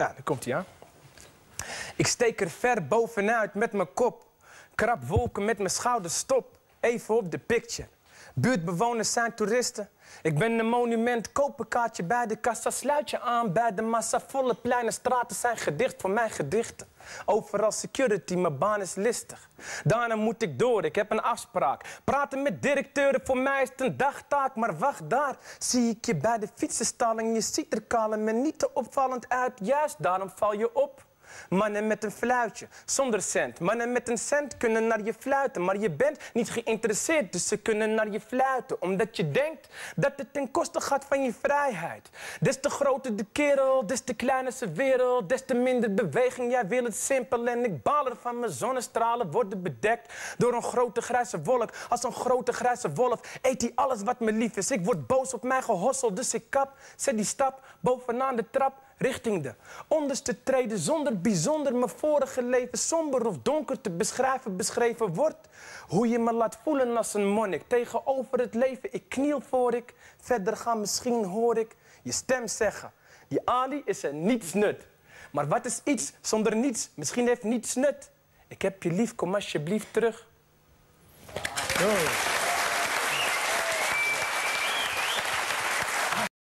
Ja, daar komt hij aan. Ik steek er ver bovenuit met mijn kop. Krap wolken met mijn schouders stop. Even op de picture. Buurtbewoners zijn toeristen. Ik ben een monument, koop een kaartje bij de kassa. Sluit je aan bij de massa. Volle pleinen, straten zijn gedicht voor mijn gedichten. Overal security, mijn baan is listig. Daarna moet ik door, ik heb een afspraak. Praten met directeuren, voor mij is een dagtaak. Maar wacht daar, zie ik je bij de fietsenstalling. Je ziet er kalm en niet te opvallend uit. Juist daarom val je op. Mannen met een fluitje, zonder cent. Mannen met een cent kunnen naar je fluiten, maar je bent niet geïnteresseerd. Dus ze kunnen naar je fluiten, omdat je denkt dat het ten koste gaat van je vrijheid. Des te groter de kerel, des te kleiner zijn wereld, des te minder beweging. Jij wil het simpel en ik baler van Mijn zonnestralen worden bedekt door een grote grijze wolk. Als een grote grijze wolf eet hij alles wat me lief is. Ik word boos op mijn gehossel, dus ik kap, zet die stap bovenaan de trap richting de onderste treden zonder bijzonder mijn vorige leven somber of donker te beschrijven beschreven wordt. Hoe je me laat voelen als een monnik tegenover het leven. Ik kniel voor ik, verder ga misschien hoor ik je stem zeggen. Die Ali is er niets nut. Maar wat is iets zonder niets? Misschien heeft niets nut. Ik heb je lief, kom alsjeblieft terug.